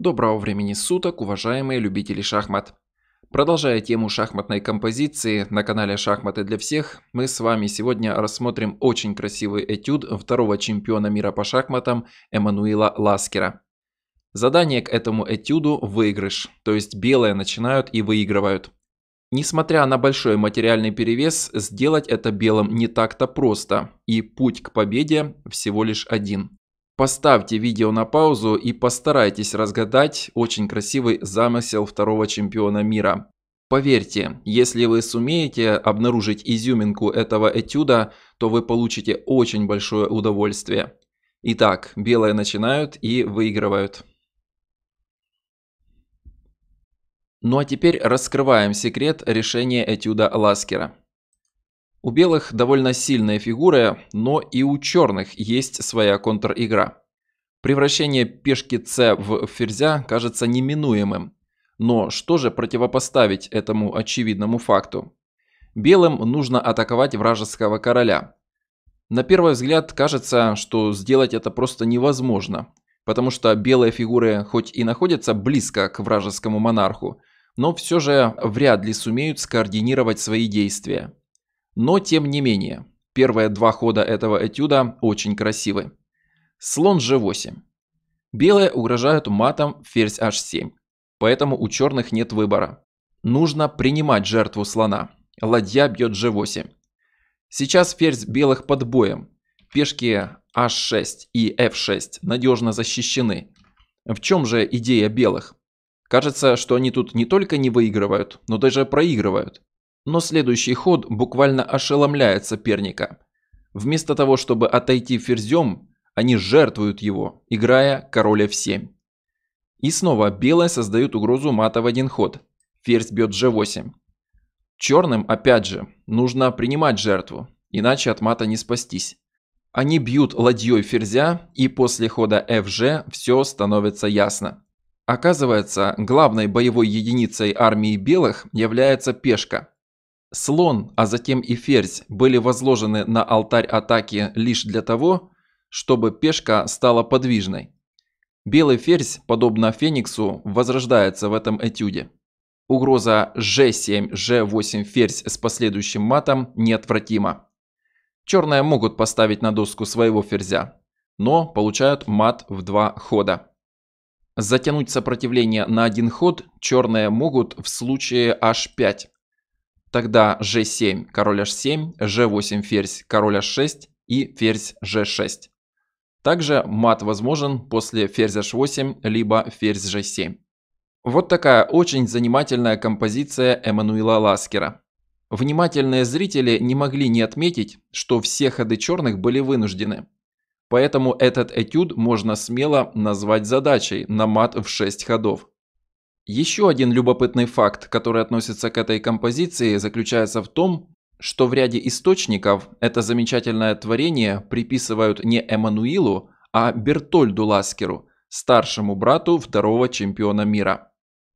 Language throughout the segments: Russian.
Доброго времени суток, уважаемые любители шахмат! Продолжая тему шахматной композиции на канале «Шахматы для всех», мы с вами сегодня рассмотрим очень красивый этюд второго чемпиона мира по шахматам Эммануила Ласкера. Задание к этому этюду – выигрыш, то есть белые начинают и выигрывают. Несмотря на большой материальный перевес, сделать это белым не так-то просто, и путь к победе всего лишь один Поставьте видео на паузу и постарайтесь разгадать очень красивый замысел второго чемпиона мира. Поверьте, если вы сумеете обнаружить изюминку этого этюда, то вы получите очень большое удовольствие. Итак, белые начинают и выигрывают. Ну а теперь раскрываем секрет решения этюда Ласкера. У белых довольно сильная фигура, но и у черных есть своя контр-игра. Превращение пешки c в ферзя кажется неминуемым. Но что же противопоставить этому очевидному факту? Белым нужно атаковать вражеского короля. На первый взгляд кажется, что сделать это просто невозможно, потому что белые фигуры хоть и находятся близко к вражескому монарху, но все же вряд ли сумеют скоординировать свои действия. Но тем не менее, первые два хода этого этюда очень красивы. Слон g8. Белые угрожают матом ферзь h7, поэтому у черных нет выбора. Нужно принимать жертву слона. Ладья бьет g8. Сейчас ферзь белых под боем. Пешки h6 и f6 надежно защищены. В чем же идея белых? Кажется, что они тут не только не выигрывают, но даже проигрывают. Но следующий ход буквально ошеломляет соперника. Вместо того, чтобы отойти ферзем, они жертвуют его, играя короля в 7. И снова белые создают угрозу мата в один ход. Ферзь бьет g8. Черным, опять же, нужно принимать жертву, иначе от мата не спастись. Они бьют ладьей ферзя, и после хода fg все становится ясно. Оказывается, главной боевой единицей армии белых является пешка. Слон, а затем и ферзь были возложены на алтарь атаки лишь для того, чтобы пешка стала подвижной. Белый ферзь, подобно фениксу, возрождается в этом этюде. Угроза g7, g8 ферзь с последующим матом неотвратима. Черные могут поставить на доску своего ферзя, но получают мат в два хода. Затянуть сопротивление на один ход черные могут в случае h5, Тогда g7, король h7, g8 ферзь, король h6 и ферзь g6. Также мат возможен после ферзь h8, либо ферзь g7. Вот такая очень занимательная композиция Эммануила Ласкера. Внимательные зрители не могли не отметить, что все ходы черных были вынуждены. Поэтому этот этюд можно смело назвать задачей на мат в 6 ходов. Еще один любопытный факт, который относится к этой композиции, заключается в том, что в ряде источников это замечательное творение приписывают не Эммануилу, а Бертольду Ласкеру, старшему брату второго чемпиона мира.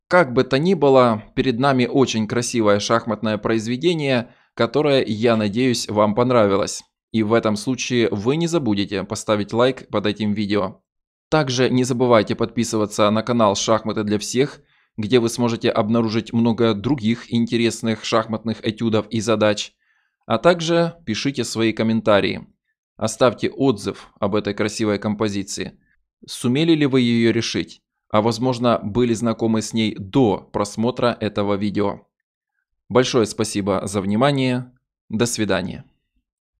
Как бы то ни было, перед нами очень красивое шахматное произведение, которое, я надеюсь, вам понравилось. И в этом случае вы не забудете поставить лайк под этим видео. Также не забывайте подписываться на канал «Шахматы для всех», где вы сможете обнаружить много других интересных шахматных этюдов и задач. А также пишите свои комментарии. Оставьте отзыв об этой красивой композиции. Сумели ли вы ее решить? А возможно, были знакомы с ней до просмотра этого видео. Большое спасибо за внимание. До свидания.